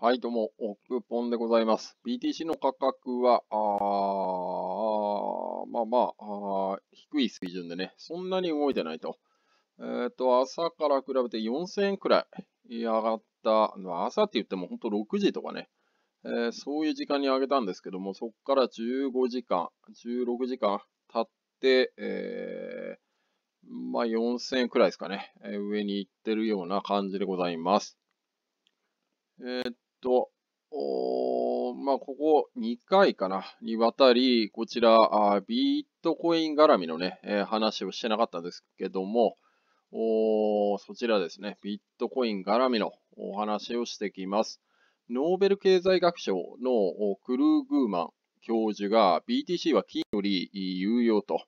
はい、どうも、オクポンでございます。BTC の価格は、あまあまあ低い水準でね、そんなに動いてないと。えっ、ー、と、朝から比べて4000円くらい上がった、朝って言っても本当6時とかね、えー、そういう時間に上げたんですけども、そこから15時間、16時間経って、えー、まあ4000円くらいですかね、上に行ってるような感じでございます。えと、まあ、ここ2回かな、にわたり、こちら、ビットコイン絡みのね、え話をしてなかったんですけども、おそちらですね、ビットコイン絡みのお話をしてきます。ノーベル経済学賞のクルーグーマン教授が BTC は金より有用と。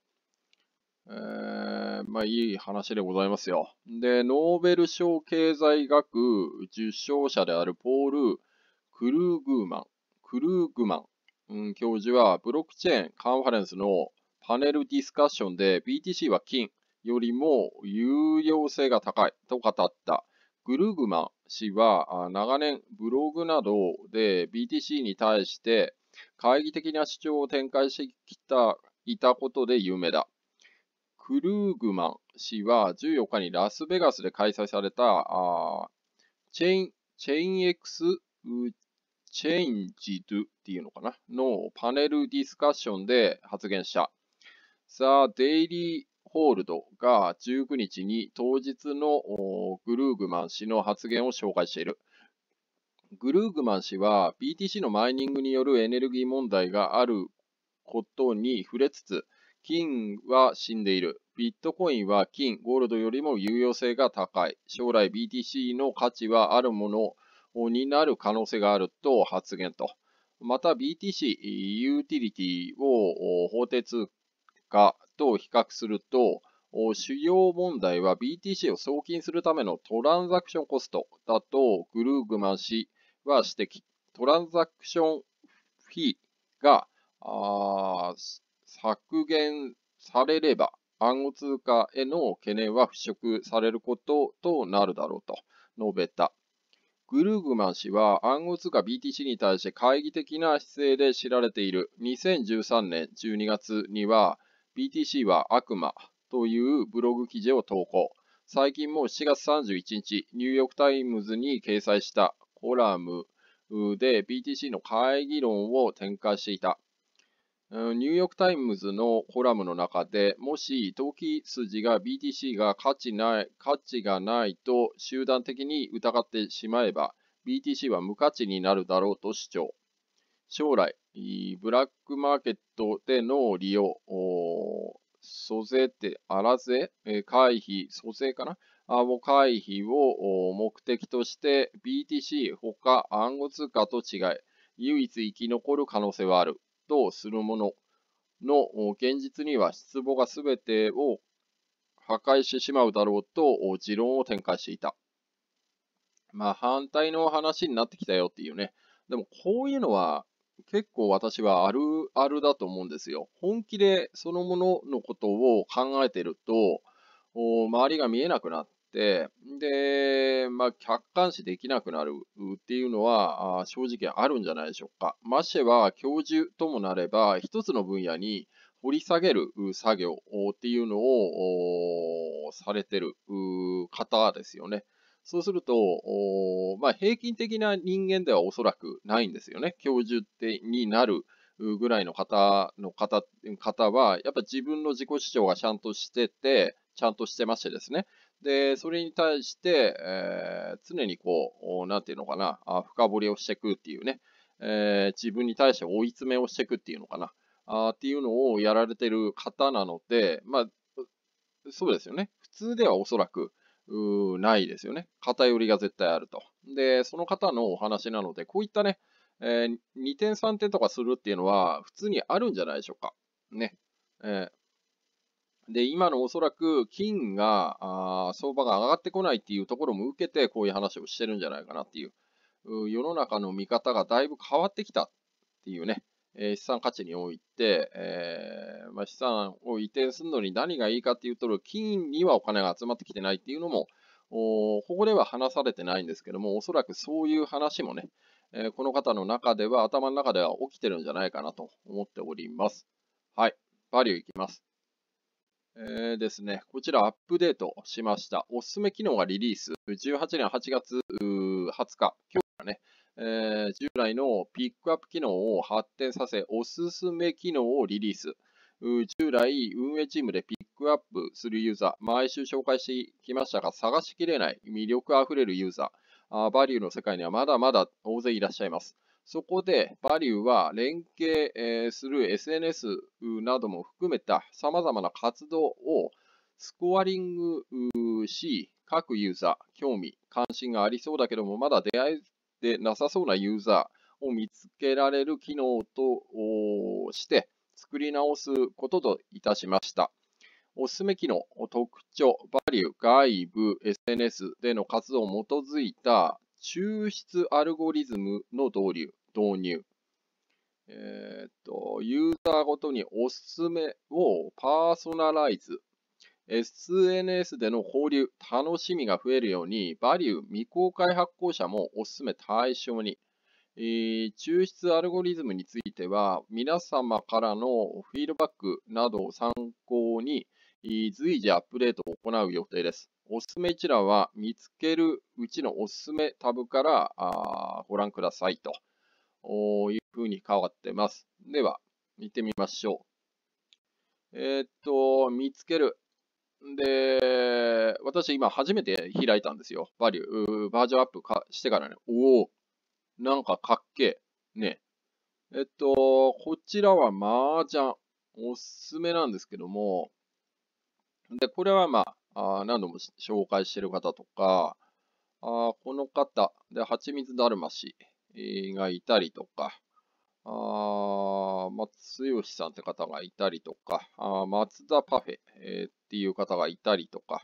えー、まあいい話でございますよ。で、ノーベル賞経済学受賞者であるポール・クルーグーマン、クルーグマン、うん、教授はブロックチェーンカンファレンスのパネルディスカッションで BTC は金よりも有用性が高いと語った。グルーグマン氏は長年ブログなどで BTC に対して懐疑的な主張を展開してきたいたことで有名だ。クルーグマン氏は14日にラスベガスで開催されたあチェインチェイン X changed っていうのかなのパネルディスカッションで発言した。あ、デイリー・ホールドが19日に当日のグルーグマン氏の発言を紹介している。グルーグマン氏は BTC のマイニングによるエネルギー問題があることに触れつつ、金は死んでいる。ビットコインは金、ゴールドよりも有用性が高い。将来 BTC の価値はあるもの、になる可能性があると発言と。また BTC、ユーティリティを法定通貨と比較すると、主要問題は BTC を送金するためのトランザクションコストだとグルーグマン氏は指摘。トランザクションフィーが削減されれば暗号通貨への懸念は払拭されることとなるだろうと述べた。グルーグマン氏は暗号通貨 BTC に対して懐疑的な姿勢で知られている2013年12月には BTC は悪魔というブログ記事を投稿。最近も7月31日、ニューヨークタイムズに掲載したコラムで BTC の会議論を展開していた。ニューヨークタイムズのコラムの中で、もし投機筋が BTC が価値ない、価値がないと集団的に疑ってしまえば、BTC は無価値になるだろうと主張。将来、ブラックマーケットでの利用、租税って、あらぜ、回避、租税かなあ回避を目的として BTC 他暗号通貨と違い、唯一生き残る可能性はある。とするものの現実には失望が全てを破壊してしまうだろうと持論を展開していた。まあ反対の話になってきたよっていうね。でもこういうのは結構私はあるあるだと思うんですよ。本気でそのもののことを考えてると、周りが見えなくなっ、で、まあ、客観視できなくなるっていうのは、正直あるんじゃないでしょうか。ましては、教授ともなれば、一つの分野に掘り下げる作業っていうのをされてる方ですよね。そうすると、まあ、平均的な人間ではおそらくないんですよね。教授ってになるぐらいの方の方方は、やっぱ自分の自己主張がちゃんとしてて、ちゃんとしてましてですね、で、それに対して、えー、常にこう、なんていうのかな、あ深掘りをしていくっていうね、えー、自分に対して追い詰めをしていくっていうのかな、あっていうのをやられてる方なので、まあ、そうですよね。普通ではおそらく、ないですよね。偏りが絶対あると。で、その方のお話なので、こういったね、えー、2点3点とかするっていうのは、普通にあるんじゃないでしょうか。ね。えー、で、今のおそらく金が、あ相場が上がってこないっていうところも受けて、こういう話をしてるんじゃないかなっていう、世の中の見方がだいぶ変わってきたっていうね、えー、資産価値において、えー、まあ、資産を移転するのに何がいいかっていうと、金にはお金が集まってきてないっていうのも、おここでは話されてないんですけども、おそらくそういう話もね、えー、この方の中では、頭の中では起きてるんじゃないかなと思っております。はい、バリューいきます。えー、ですね、こちらアップデートしました。おすすめ機能がリリース。18年8月20日、今日からね、えー、従来のピックアップ機能を発展させ、おすすめ機能をリリース。従来、運営チームでピックアップするユーザー、毎週紹介してきましたが、探しきれない魅力あふれるユーザー、バリューの世界にはまだまだ大勢いらっしゃいます。そこで、バリューは連携する SNS なども含めた様々な活動をスコアリングし、各ユーザー、興味、関心がありそうだけども、まだ出会えてなさそうなユーザーを見つけられる機能として作り直すことといたしました。おすすめ機能、特徴、バリュー、外部、SNS での活動を基づいた抽出アルゴリズムの導入。導入。えっ、と、ユーザーごとにおすすめをパーソナライズ。SNS での交流、楽しみが増えるように、バリュー未公開発行者もおすすめ対象に。えー、抽出アルゴリズムについては、皆様からのフィードバックなどを参考に、随時アップデートを行う予定です。おすすめ一覧は見つけるうちのおすすめタブからご覧くださいと。いうふうに変わってます。では、見てみましょう。えー、っと、見つける。で、私今初めて開いたんですよ。バリュー。バージョンアップかしてからね。おおなんかかっけえ。ね。えっと、こちらは麻雀。おすすめなんですけども。で、これはまあ、あ何度も紹介してる方とか、あこの方、で、蜂蜜だるましがいたりとか、あまあ、剛さんって方がいたりとか、あ松田パフェ、えー、っていう方がいたりとか、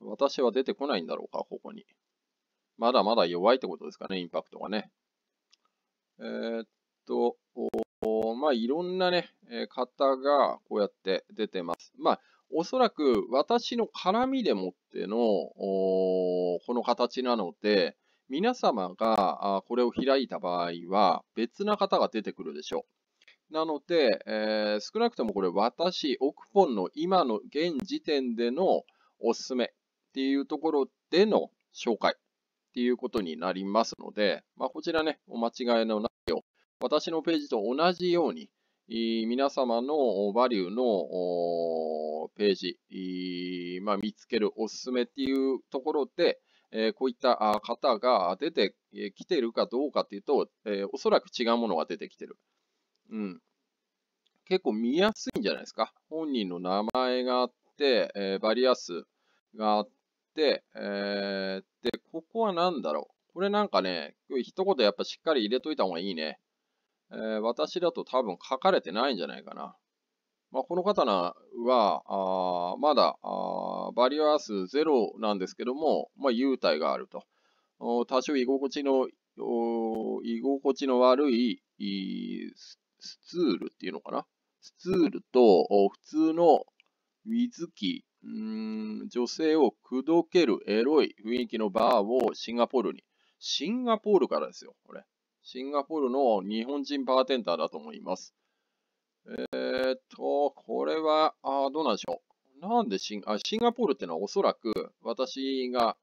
私は出てこないんだろうか、ここに。まだまだ弱いってことですかね、インパクトがね。えー、っと、まあ、いろんなね、方がこうやって出てます。まあ、おそらく私の絡みでもっての、この形なので、皆様がこれを開いた場合は、別な方が出てくるでしょう。なので、えー、少なくともこれ私、オクポンの今の現時点でのおすすめっていうところでの紹介っていうことになりますので、まあ、こちらね、お間違いのないよう、私のページと同じように、皆様のバリューのページ、まあ、見つけるおすすめっていうところで、えこういった方が出てきてるかどうかっていうと、えおそらく違うものが出てきてる。うん。結構見やすいんじゃないですか。本人の名前があって、えバリア数があって、えで、ここは何だろう。これなんかね、一言やっぱしっかり入れといた方がいいね。え私だと多分書かれてないんじゃないかな。まあ、この刀は、あまだあバリアース0なんですけども、まあ、幽があると。多少居心地の、居心地の悪いスツールっていうのかな。スツールと普通の水着、ん女性を口説けるエロい雰囲気のバーをシンガポールに。シンガポールからですよ、これ。シンガポールの日本人バーテンダーだと思います。えっ、と、これは、あどうなんでしょう。なんでシンあシンガポールってのはおそらく私が、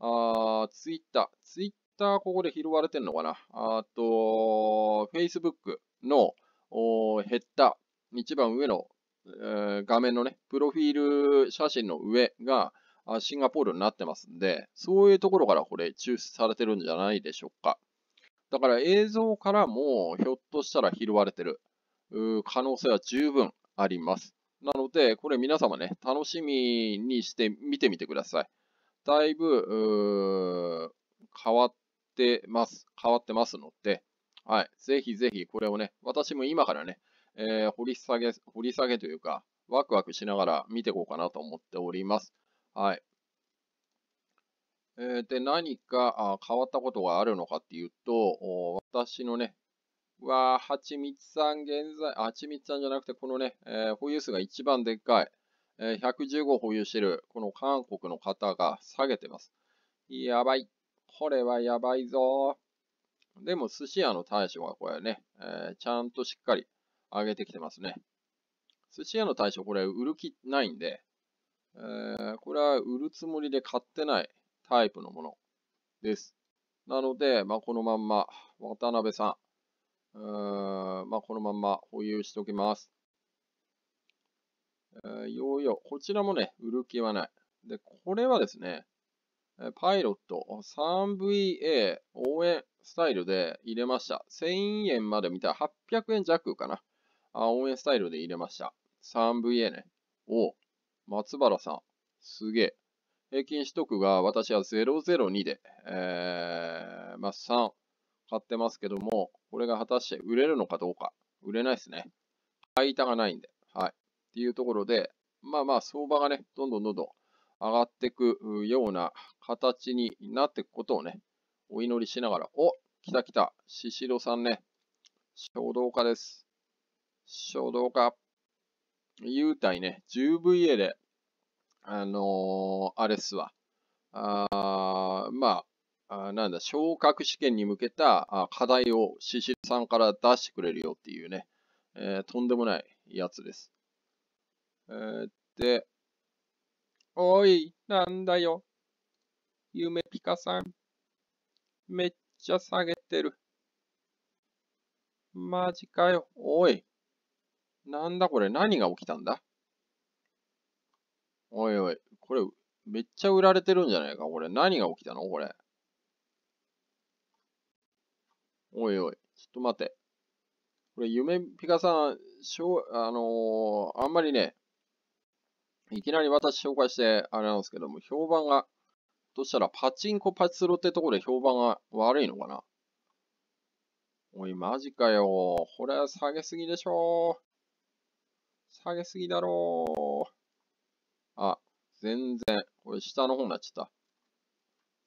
あツイッター、ツイッターここで拾われてるのかな。あと、フェイスブックのお減った一番上の、えー、画面のね、プロフィール写真の上があシンガポールになってますんで、そういうところからこれ抽出されてるんじゃないでしょうか。だから映像からもひょっとしたら拾われてる。可能性は十分あります。なので、これ皆様ね、楽しみにして見てみてください。だいぶ、変わってます。変わってますので、はい。ぜひぜひこれをね、私も今からね、えー、掘り下げ、掘り下げというか、ワクワクしながら見ていこうかなと思っております。はい。えー、で、何かあ変わったことがあるのかっていうと、私のね、は、はちみつさん現在、はちみつさんじゃなくて、このね、えー、保有数が一番でっかい、えー、115保有してる、この韓国の方が下げてます。やばい。これはやばいぞ。でも、寿司屋の大将はこれね、えー、ちゃんとしっかり上げてきてますね。寿司屋の大将、これ売る気ないんで、えー、これは売るつもりで買ってないタイプのものです。なので、まあ、このまんま、渡辺さん、うんまあ、このまま保有しておきます。えー、ヨーヨー。こちらもね、売る気はない。で、これはですね、パイロット 3VA 応援スタイルで入れました。1000円まで見たら800円弱かな。あ応援スタイルで入れました。3VA ね。お松原さん。すげえ。平均取得が私は002で、えー、まあ3買ってますけども、これが果たして売れるのかどうか。売れないですね。買い板がないんで。はい。っていうところで、まあまあ相場がね、どんどんどんどん上がっていくような形になっていくことをね、お祈りしながら、お来た来た、シシドさんね、衝動家です。衝動家。優待ね、10VA で、あのー、あれっすわ。あまあ、あなんだ、昇格試験に向けた課題をシシさんから出してくれるよっていうね、えー、とんでもないやつです。えー、で、おい、なんだよ。夢ピカさん。めっちゃ下げてる。マジかよ。おい。なんだこれ、何が起きたんだおいおい、これ、めっちゃ売られてるんじゃないかこれ、何が起きたのこれ。おいおい、ちょっと待って。これ、夢ピカさん、しょあのー、あんまりね、いきなり私紹介して、あれなんですけども、評判が、どうしたら、パチンコパチスロってとこで評判が悪いのかなおい、マジかよ。これは下げすぎでしょ。下げすぎだろう。あ、全然。これ下の方になっちゃった。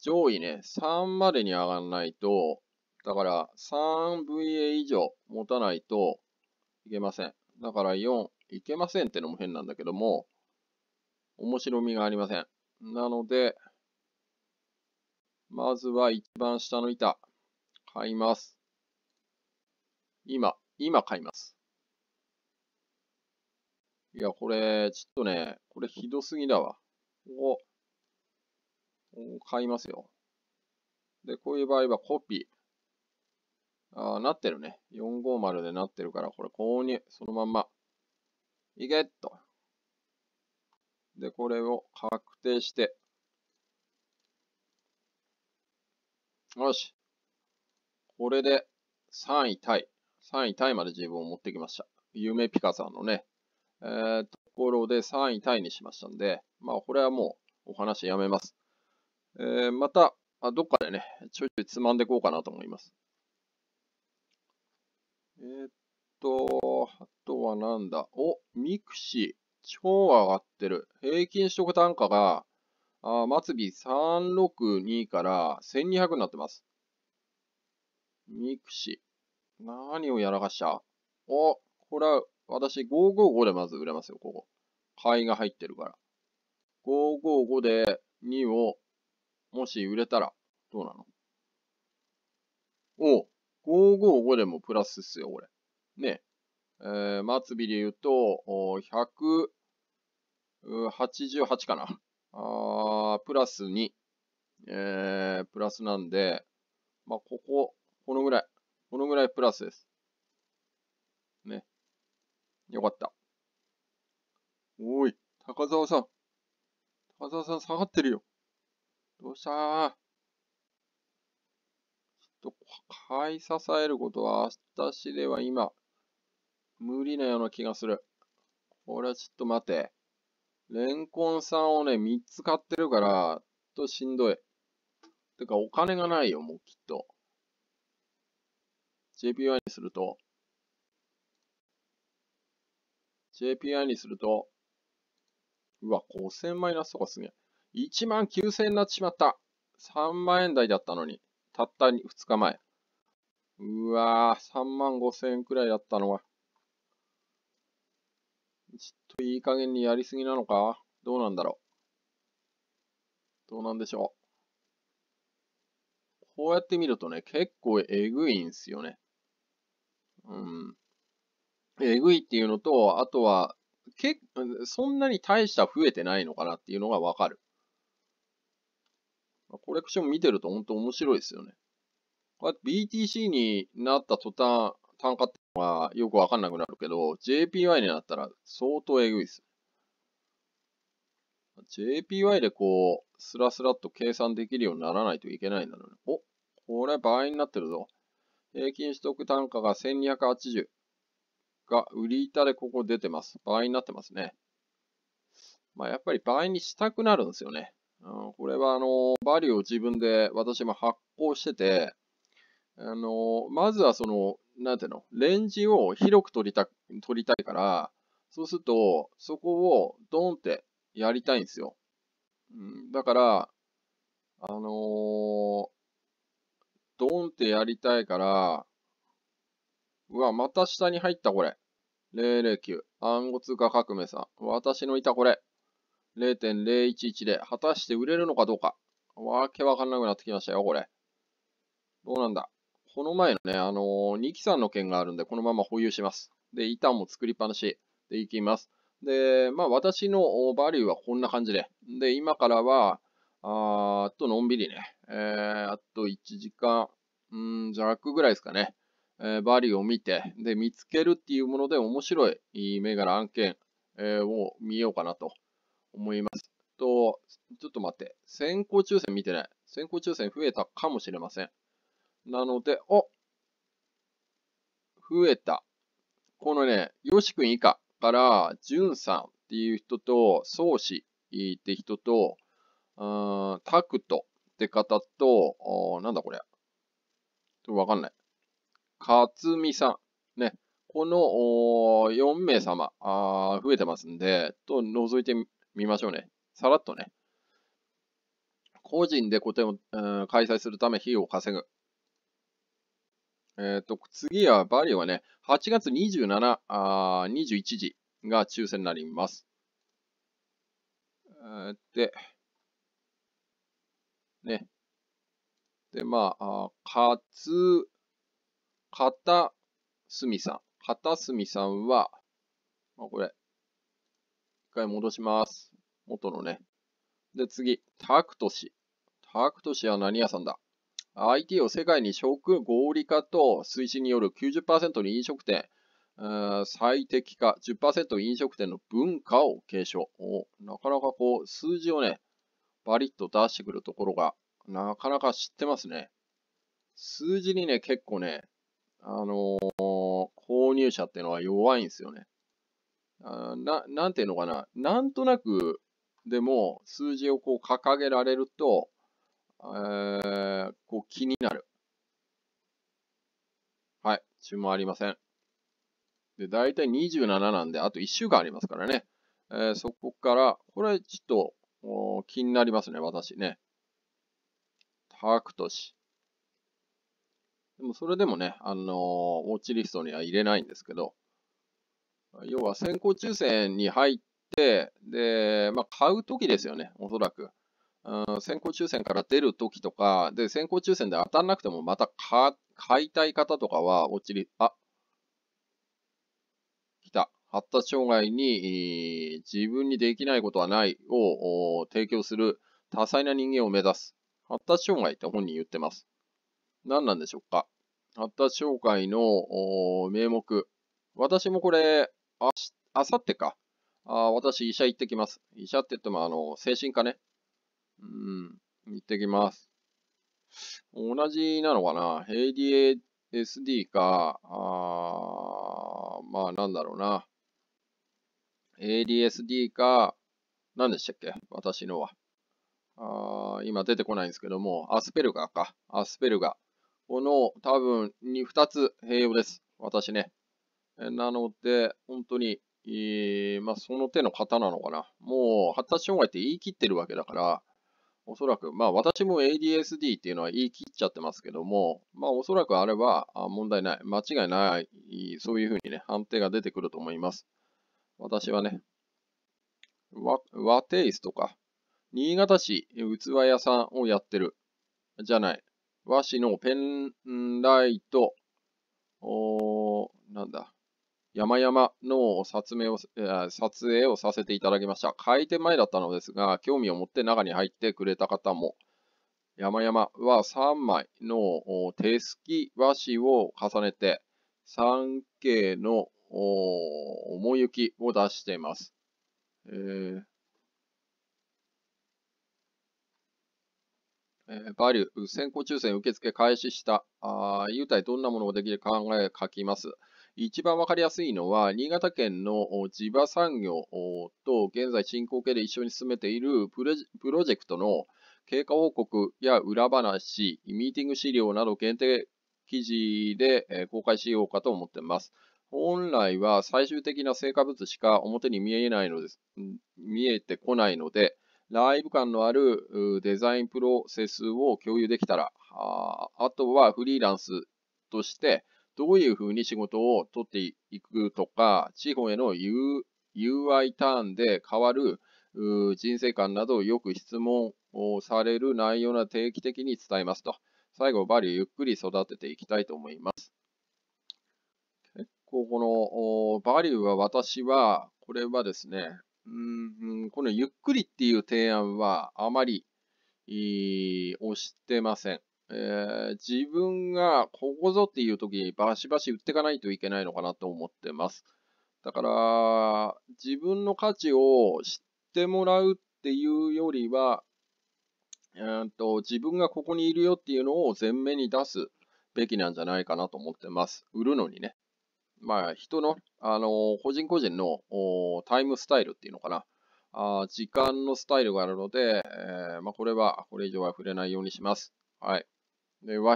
上位ね、3までに上がんないと、だから 3VA 以上持たないといけません。だから4いけませんってのも変なんだけども、面白みがありません。なので、まずは一番下の板、買います。今、今買います。いや、これ、ちょっとね、これひどすぎだわ。お、買いますよ。で、こういう場合はコピー。あなってるね。450でなってるから、これ購入、そのまんま。いけっと。で、これを確定して。よし。これで3位タイ。3位タイまで自分を持ってきました。夢ピカさんのね、えー、ところで3位タイにしましたんで、まあ、これはもうお話やめます。えー、また、どっかでね、ちょいちょいつまんでいこうかなと思います。えー、っと、あとはなんだ。お、ミクシー。超上がってる。平均取得単価が、あ末尾362から1200になってます。ミクシー。何をやらかしたお、これは私555でまず売れますよ、ここ。買いが入ってるから。555で2を、もし売れたら、どうなのお555でもプラスっすよ、これ。ね。えー、末尾で言うと、188かな。あプラス2。えー、プラスなんで、まあ、ここ、このぐらい。このぐらいプラスです。ね。よかった。おい、高沢さん。高沢さん下がってるよ。どうしたーと、買い支えることは私では今、無理なような気がする。これはちょっと待て。レンコンさんをね、3つ買ってるから、としんどい。てか、お金がないよ、もうきっと。JPY にすると。JPY にすると。うわ、5000マイナスとかすげえ。1万9000円になっちまった。3万円台だったのに。たった2日前。うわぁ、3万5千円くらいだったのは。ちょっといい加減にやりすぎなのかどうなんだろう。どうなんでしょう。こうやって見るとね、結構えぐいんすよね。うん。えぐいっていうのと、あとは、けそんなに大した増えてないのかなっていうのがわかる。コレクション見てると本当面白いですよね。こうやって BTC になった途端、単価ってのはよくわかんなくなるけど、JPY になったら相当えぐいです。JPY でこう、スラスラっと計算できるようにならないといけないんだろうね。おこれ倍になってるぞ。平均取得単価が1280が売り板でここ出てます。倍になってますね。まあやっぱり倍にしたくなるんですよね。これは、あの、バリューを自分で私も発行してて、あの、まずはその、なんていうの、レンジを広く取りた、取りたいから、そうすると、そこをドンってやりたいんですよ。うん、だから、あのー、ドンってやりたいから、うわ、また下に入ったこれ。009。暗号通貨革命さん。私のいたこれ。0.011で、果たして売れるのかどうか。わけわかんなくなってきましたよ、これ。どうなんだ。この前のね、あのー、2期さんの件があるんで、このまま保有します。で、板も作りっぱなしでいきます。で、まあ、私のバリューはこんな感じで。で、今からは、あっと、のんびりね、えー、あと1時間、うん弱ぐらいですかね。えー、バリューを見て、で、見つけるっていうもので面白い銘柄案件、えー、を見ようかなと思います。と、ちょっと待って。先行抽選見てない。先行抽選増えたかもしれません。なので、お増えた。このね、よしくん以下から、じゅんさんっていう人と、そうしって人と、うん、タクトって方と、おなんだこれ。とわかんない。かつみさん。ね。このお4名様あ、増えてますんで、と、覗いて見ましょうね。さらっとね。個人で個展を、えー、開催するため費用を稼ぐ。えっ、ー、と、次は、バリューはね、8月27、あ21時が抽選になります。えー、で、ね。で、まあ、あかつ、かたすみさん。かたすみさんは、まあ、これ、一回戻します。元のね。で、次、タクト氏。タクト氏は何屋さんだ ?IT を世界に食合理化と推進による90%に飲食店、最適化、10%飲食店の文化を継承。なかなかこう、数字をね、バリッと出してくるところが、なかなか知ってますね。数字にね、結構ね、あのー、購入者っていうのは弱いんですよね。あな、なんていうのかな。なんとなく、でも数字をこう掲げられると、えー、こう気になる。はい、注文ありません。で、大体27なんで、あと1週間ありますからね。えー、そこから、これちょっと気になりますね、私ね。タクト氏。でもそれでもね、あのー、ウォッチリストには入れないんですけど、要は先行抽選に入っ、で、まあ、買うときですよね、おそらく。うん、先行抽選から出るときとか、で、先行抽選で当たんなくても、また買いたい方とかは、おちり、あ、来た。発達障害に、自分にできないことはないを提供する多彩な人間を目指す。発達障害って本人言ってます。何なんでしょうか発達障害の名目。私もこれ、ああさってか。あ私、医者行ってきます。医者って言っても、あの、精神科ね。うん、行ってきます。同じなのかな ?ADSD か、あまあ、なんだろうな。ADSD か、何でしたっけ私のは。あ今出てこないんですけども、アスペルガーか。アスペルガー。この多分に2つ併用です。私ね。なので、本当にえー、まあ、その手の方なのかな。もう発達障害って言い切ってるわけだから、おそらく、まあ私も ADSD っていうのは言い切っちゃってますけども、まあおそらくあれば問題ない、間違いない、そういうふうにね、判定が出てくると思います。私はね、和和テイスとか、新潟市器屋さんをやってる、じゃない、和紙のペンライト、おなんだ、山々の撮影を、撮影をさせていただきました。開店前だったのですが、興味を持って中に入ってくれた方も、山々は3枚の手すき和紙を重ねて、3K の思い行きを出しています。えーえー、バリュー、先行抽選受付開始した。あ優待どんなものができるか考え書きます。一番わかりやすいのは、新潟県の地場産業と現在進行形で一緒に進めているプロジェクトの経過報告や裏話、ミーティング資料など限定記事で公開しようかと思っています。本来は最終的な成果物しか表に見えないのです。見えてこないので、ライブ感のあるデザインプロセスを共有できたら、あとはフリーランスとしてどういうふうに仕事を取っていくとか、地方への UI ターンで変わる人生観などをよく質問をされる内容な定期的に伝えますと。最後、バリューゆっくり育てていきたいと思います。結構このバリューは私は、これはですね、うんこのゆっくりっていう提案はあまり押してません。えー、自分がここぞっていう時にバシバシ売っていかないといけないのかなと思ってます。だから、自分の価値を知ってもらうっていうよりは、えーと、自分がここにいるよっていうのを前面に出すべきなんじゃないかなと思ってます。売るのにね。まあ、人の、あのー、個人個人のタイムスタイルっていうのかな。あ時間のスタイルがあるので、えー、まあ、これは、これ以上は触れないようにします。はい。で和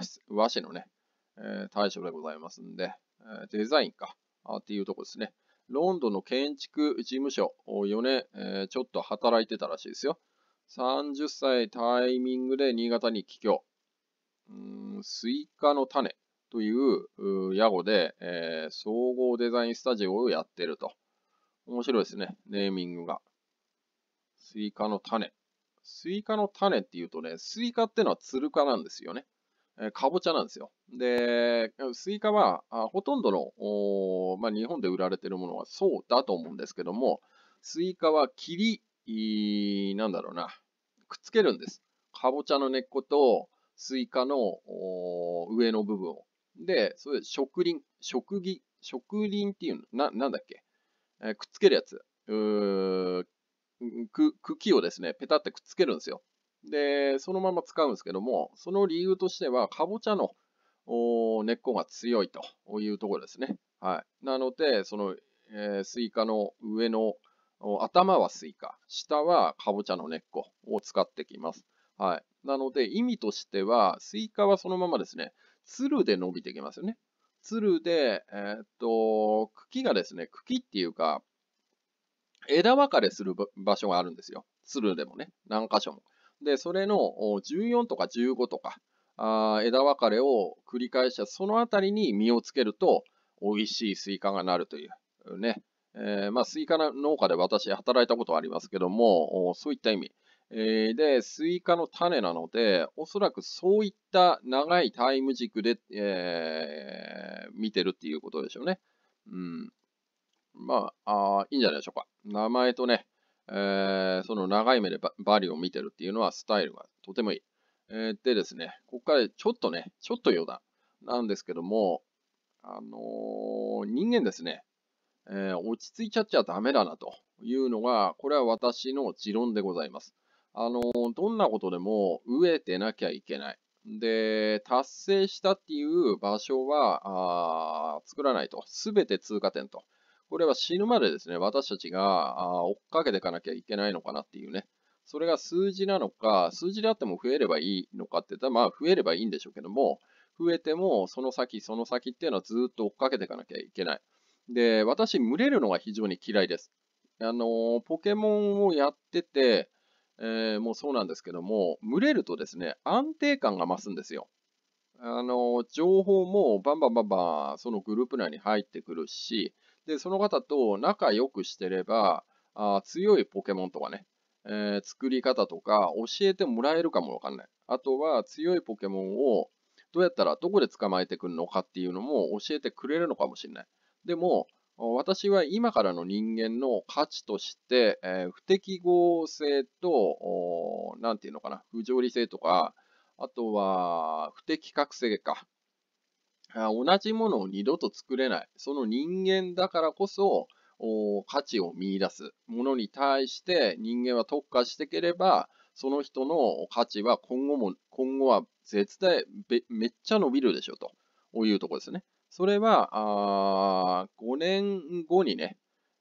紙のね、えー、対象でございますんで、えー、デザインかあっていうとこですね。ロンドンの建築事務所4年、えー、ちょっと働いてたらしいですよ。30歳タイミングで新潟に帰郷。うんスイカの種という屋号で、えー、総合デザインスタジオをやってると。面白いですね、ネーミングが。スイカの種。スイカの種っていうとね、スイカってのはツルカなんですよね。えかぼちゃなんですよ。で、スイカは、あほとんどの、まあ、日本で売られているものはそうだと思うんですけども、スイカは切り、なんだろうな、くっつけるんです。かぼちゃの根っことスイカの上の部分を。で、それ植林、植木、植林っていうの、な、なんだっけ、えー、くっつけるやつ。う茎をですね、ペタってくっつけるんですよ。で、そのまま使うんですけども、その理由としては、かぼちゃの根っこが強いというところですね。はい。なので、その、えー、スイカの上の頭はスイカ、下はかぼちゃの根っこを使ってきます。はい。なので、意味としては、スイカはそのままですね、つるで伸びてきますよね。つるで、えー、っと、茎がですね、茎っていうか、枝分かれする場所があるんですよ。つるでもね、何箇所も。で、それの14とか15とか、あ枝分かれを繰り返したそのあたりに実をつけると、美味しいスイカがなるというね。えー、まあ、スイカの農家で私働いたことはありますけども、そういった意味。えで、スイカの種なので、おそらくそういった長いタイム軸で、えー、見てるっていうことでしょうね。うん。まあ、あいいんじゃないでしょうか。名前とね、えー、その長い目でバリを見てるっていうのはスタイルがとてもいい。えー、でですね、ここからちょっとね、ちょっと余談なんですけども、あのー、人間ですね、えー、落ち着いちゃっちゃダメだなというのが、これは私の持論でございます。あのー、どんなことでも飢えてなきゃいけない。で、達成したっていう場所は、あ作らないと。すべて通過点と。これは死ぬまでですね、私たちが追っかけていかなきゃいけないのかなっていうね。それが数字なのか、数字であっても増えればいいのかって言ったら、まあ増えればいいんでしょうけども、増えてもその先その先っていうのはずっと追っかけていかなきゃいけない。で、私、群れるのが非常に嫌いです。あの、ポケモンをやってて、えー、もうそうなんですけども、群れるとですね、安定感が増すんですよ。あの、情報もバンバンバンバンそのグループ内に入ってくるし、で、その方と仲良くしてれば、あ強いポケモンとかね、えー、作り方とか教えてもらえるかもわかんない。あとは強いポケモンをどうやったらどこで捕まえてくるのかっていうのも教えてくれるのかもしれない。でも、私は今からの人間の価値として、えー、不適合性と、何て言うのかな、不条理性とか、あとは不適格性か。同じものを二度と作れない。その人間だからこそ、価値を見出すものに対して人間は特化してければ、その人の価値は今後も、今後は絶対めっちゃ伸びるでしょというところですね。それは、あ5年後にね、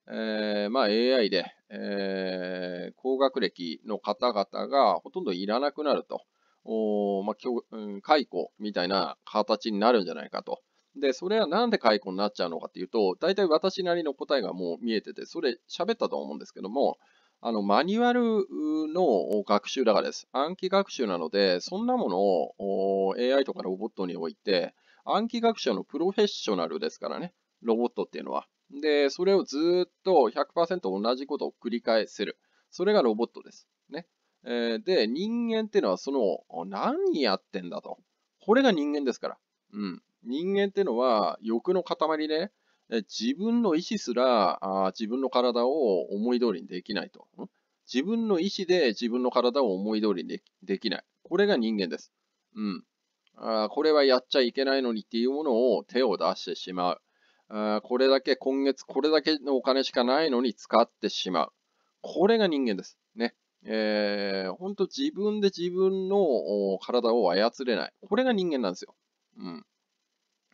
えー、まあ AI で、えー、高学歴の方々がほとんどいらなくなると。おまあ、うん、解雇みたいな形になるんじゃないかと。で、それはなんで解雇になっちゃうのかっていうと、大体私なりの答えがもう見えてて、それ喋ったと思うんですけども、あの、マニュアルの学習だからです。暗記学習なので、そんなものを AI とかロボットにおいて、暗記学習のプロフェッショナルですからね、ロボットっていうのは。で、それをずっと100%同じことを繰り返せる。それがロボットです。ね。えー、で、人間っていうのはその、何やってんだと。これが人間ですから。うん。人間っていうのは欲の塊で、ね、自分の意思すらあ自分の体を思い通りにできないと。自分の意思で自分の体を思い通りにできない。これが人間です。うん。あこれはやっちゃいけないのにっていうものを手を出してしまう。あこれだけ今月これだけのお金しかないのに使ってしまう。これが人間です。ね。えー、ほんと自分で自分の体を操れない。これが人間なんですよ。うん。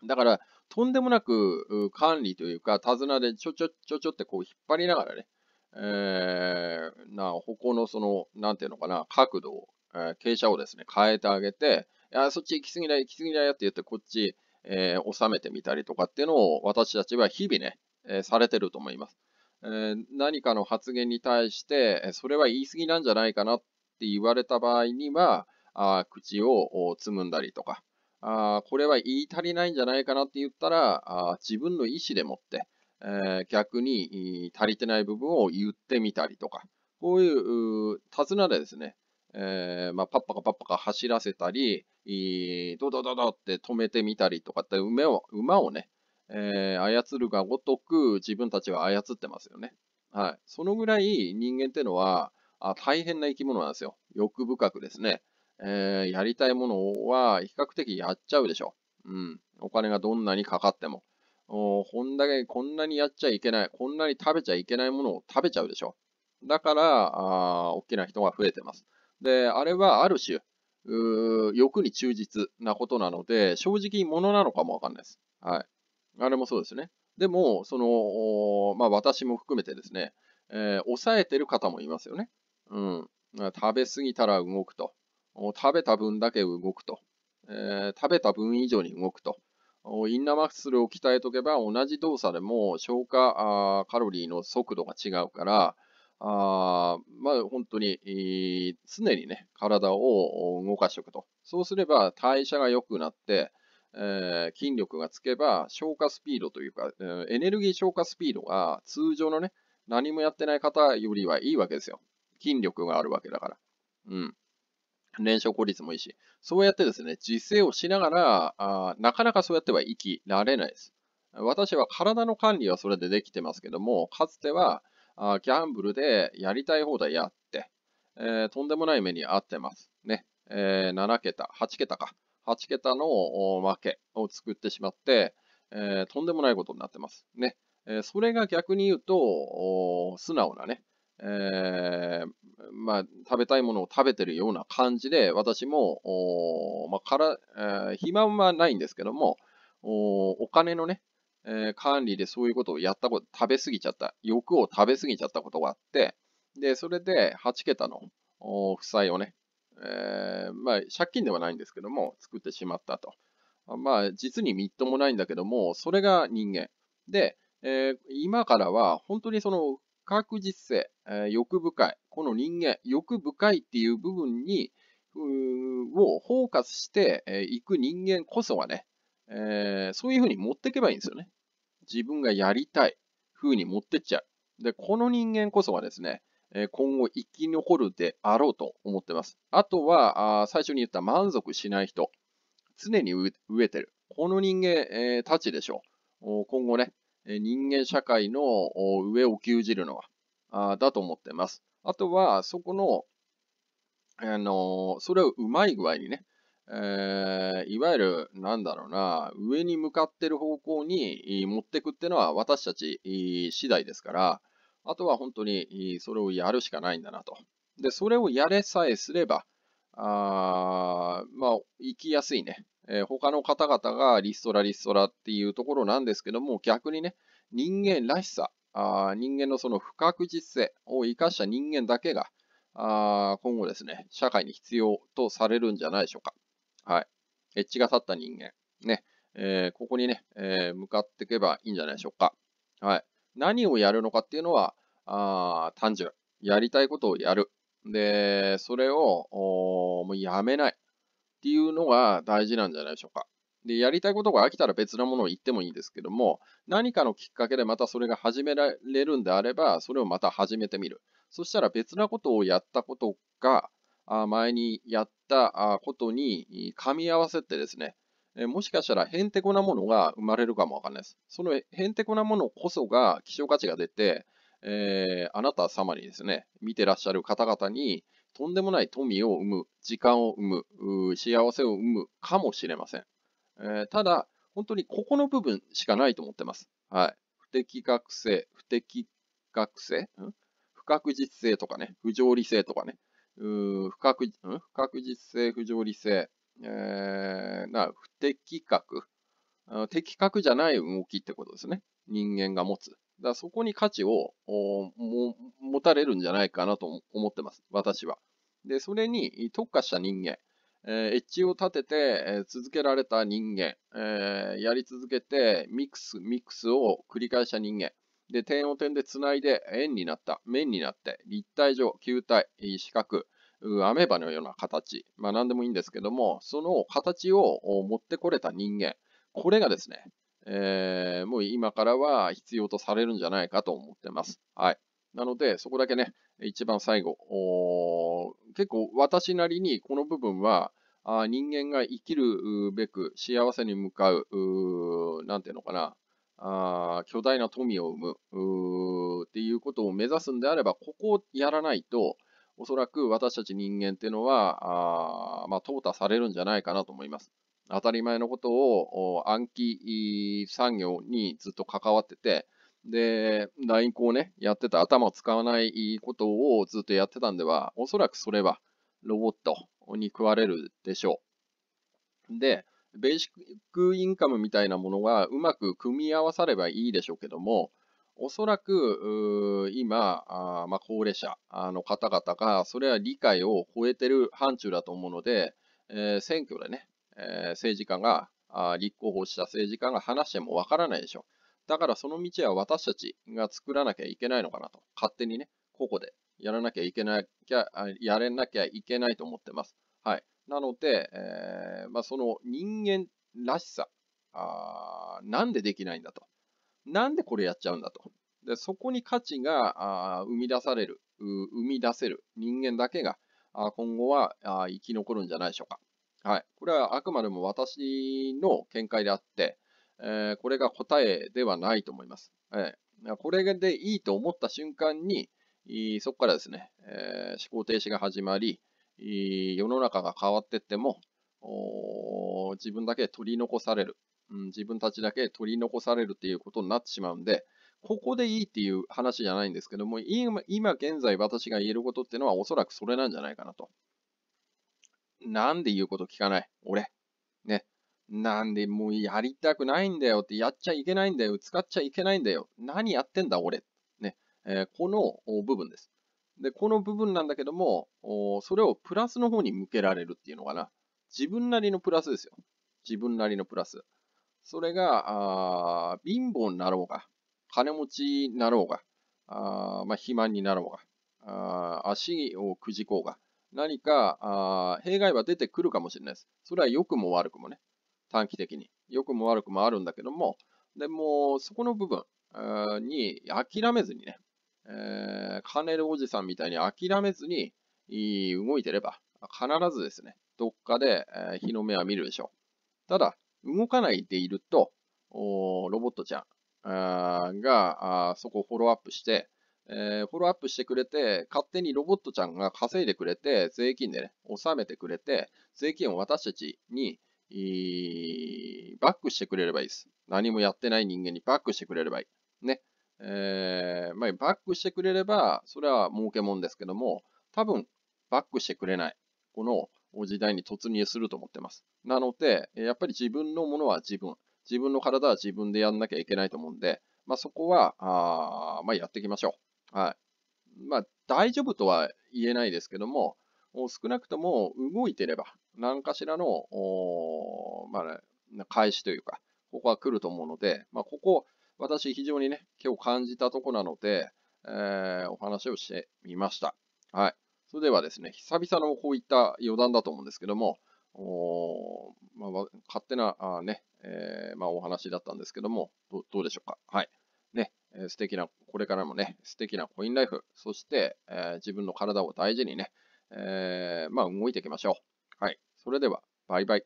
だから、とんでもなく管理というか、手綱でちょちょちょちょってこう引っ張りながらね、えー、な、歩行のその、なんていうのかな、角度を、えー、傾斜をですね、変えてあげて、いや、そっち行き過ぎだ、行き過ぎだよって言って、こっち、えー、収めてみたりとかっていうのを私たちは日々ね、えー、されてると思います。え何かの発言に対して、それは言い過ぎなんじゃないかなって言われた場合には、あ口をつむんだりとか、あこれは言い足りないんじゃないかなって言ったら、あ自分の意思でもって、え逆に足りてない部分を言ってみたりとか、こういう手綱でですね、えーまあ、パッパカパッパカ走らせたり、ドドドドって止めてみたりとかって馬を馬をね、えー、操るがごとく自分たちは操ってますよね。はい。そのぐらい人間ってのは、あ大変な生き物なんですよ。欲深くですね。えー、やりたいものは比較的やっちゃうでしょ。うん。お金がどんなにかかっても。おこんだけ、こんなにやっちゃいけない。こんなに食べちゃいけないものを食べちゃうでしょ。だから、あ大きな人が増えてます。で、あれはある種、欲に忠実なことなので、正直のなのかもわかんないです。はい。あれもそうですね。でも、その、まあ、私も含めてですね、えー、抑えてる方もいますよね。うん。食べ過ぎたら動くと。食べた分だけ動くと。えー、食べた分以上に動くと。インナーマッスルを鍛えとけば同じ動作でも消化あカロリーの速度が違うから、あまあ、本当に、えー、常にね、体を動かしておくと。そうすれば代謝が良くなって、えー、筋力がつけば消化スピードというか、えー、エネルギー消化スピードが通常のね、何もやってない方よりはいいわけですよ。筋力があるわけだから。うん。燃焼効率もいいし。そうやってですね、自制をしながら、あなかなかそうやっては生きられないです。私は体の管理はそれでできてますけども、かつてはあギャンブルでやりたい放題やって、えー、とんでもない目に遭ってます。ね。えー、7桁、8桁か。8桁の負けを作ってしまって、えー、とんでもないことになってます。ね。えー、それが逆に言うと、素直なね、えー、まあ、食べたいものを食べてるような感じで、私も、まあ、から、えー、暇はないんですけども、お金のね、えー、管理でそういうことをやったこと、食べ過ぎちゃった、欲を食べ過ぎちゃったことがあって、で、それで8桁の負債をね、えー、まあ、借金ではないんですけども、作ってしまったと。まあ、実にみっともないんだけども、それが人間。で、えー、今からは本当にその確実性、えー、欲深い、この人間、欲深いっていう部分に、をフォーカスしてい、えー、く人間こそはね、えー、そういうふうに持っていけばいいんですよね。自分がやりたい風に持ってっちゃう。で、この人間こそがですね、今後生き残るであろうと思ってます。あとは、最初に言った満足しない人。常に飢えてる。この人間たちでしょう。今後ね、人間社会の上を牛耳るのは、だと思ってます。あとは、そこの、あのそれをうまい具合にね、えー、いわゆる、なんだろうな、上に向かってる方向に持ってくっていうのは私たち次第ですから、あとは本当にそれをやるしかないんだなと。で、それをやれさえすれば、あまあ、行きやすいね、えー、他の方々がリストラリストラっていうところなんですけども、逆にね、人間らしさ、あ人間のその不確実性を生かした人間だけが、あ今後ですね、社会に必要とされるんじゃないでしょうか。はい。エッジが立った人間。ね。えー、ここにね、えー、向かっていけばいいんじゃないでしょうか。はい。何をやるのかっていうのは、あ単純。やりたいことをやる。で、それをもうやめない。っていうのが大事なんじゃないでしょうか。で、やりたいことが飽きたら別なものを言ってもいいんですけども、何かのきっかけでまたそれが始められるんであれば、それをまた始めてみる。そしたら別なことをやったことが、前にやったことに噛み合わせてですね、えもしかしたらへんてこなものが生まれるかもわかんないです。そのへんてこなものこそが希少価値が出て、えー、あなた様にですね、見てらっしゃる方々に、とんでもない富を生む、時間を生む、幸せを生むかもしれません。えー、ただ、本当にここの部分しかないと思ってます。はい。不適学生、不適学生不確実性とかね、不条理性とかね、う不確不確実性、不条理性、えー、な不適格。的確じゃない動きってことですね。人間が持つ。だそこに価値を持たれるんじゃないかなと思ってます。私は。で、それに特化した人間。えー、エッジを立てて、えー、続けられた人間、えー、やり続けて、ミックス、ミックスを繰り返した人間。で、点を点でつないで、円になった、面になって、立体上、球体、四角、アメーバのような形、まあ何でもいいんですけども、その形を持ってこれた人間、これがですね、えー、もう今からは必要とされるんじゃないかと思ってます。はい。なので、そこだけね、一番最後、結構私なりにこの部分は、あ人間が生きるべく幸せに向かう、うなんていうのかな、あ巨大な富を生むっていうことを目指すんであれば、ここをやらないと、おそらく私たち人間っていうのは、あまあ、淘汰されるんじゃないかなと思います。当たり前のことを暗記産業にずっと関わってて、で、LINE をね、やってた頭を使わないことをずっとやってたんでは、おそらくそれはロボットに食われるでしょう。で、ベーシックインカムみたいなものがうまく組み合わさればいいでしょうけども、おそらく、今、あまあ、高齢者の方々が、それは理解を超えてる範疇だと思うので、えー、選挙でね、えー、政治家があ、立候補した政治家が話してもわからないでしょう。だからその道は私たちが作らなきゃいけないのかなと、勝手にね、ここでやらなきゃいけなきゃ、やれなきゃいけないと思ってます。はい。なので、えー、まあ、その人間らしさあ、なんでできないんだと。なんでこれやっちゃうんだと。でそこに価値があ生み出される、生み出せる人間だけがあ今後はあ生き残るんじゃないでしょうか。はい。これはあくまでも私の見解であって、えー、これが答えではないと思います。えー、これでいいと思った瞬間に、そこからですね、えー、思考停止が始まり、世の中が変わっていっても、自分だけ取り残されるうん、自分たちだけ取り残されるっていうことになってしまうんで、ここでいいっていう話じゃないんですけども、今今現在私が言えることっていうのはおそらくそれなんじゃないかなと。なんで言うこと聞かない俺。ね。なんでもうやりたくないんだよって、やっちゃいけないんだよ、使っちゃいけないんだよ。何やってんだ俺。ね。えー、この部分です。で、この部分なんだけども、それをプラスの方に向けられるっていうのかな。自分なりのプラスですよ。自分なりのプラス。それが、あ貧乏になろうが、金持ちになろうが、あまあ、肥満になろうが、あ足をくじこうが、何かあ弊害は出てくるかもしれないです。それは良くも悪くもね、短期的に。良くも悪くもあるんだけども、でも、そこの部分に諦めずにね、えー、カネルおじさんみたいに諦めずに動いてれば、必ずですね、どっかで日の目は見るでしょう。ただ、動かないでいると、ロボットちゃんがそこをフォローアップして、えー、フォローアップしてくれて、勝手にロボットちゃんが稼いでくれて、税金でね、納めてくれて、税金を私たちに、バックしてくれればいいです。何もやってない人間にバックしてくれればいい。ね。えー、まあ、バックしてくれれば、それは儲けもんですけども、多分、バックしてくれない。この、時代に突入すると思ってます。なので、やっぱり自分のものは自分、自分の体は自分でやんなきゃいけないと思うんで、まあ、そこは、あまあ、やっていきましょう。はい。まあ、大丈夫とは言えないですけども、少なくとも動いてれば、何かしらの、まあ、ね、というか、ここは来ると思うので、まあ、ここ、私非常にね、今日感じたとこなので、えー、お話をしてみました。はい。それではですね、久々のこういった余談だと思うんですけども、おまあ、勝手なあね、えー、まあ、お話だったんですけどもど、どうでしょうか。はい。ね、えー、素敵な、これからもね、素敵なコインライフ、そして、えー、自分の体を大事にね、えまあ、動いていきましょう。はい。それでは、バイバイ。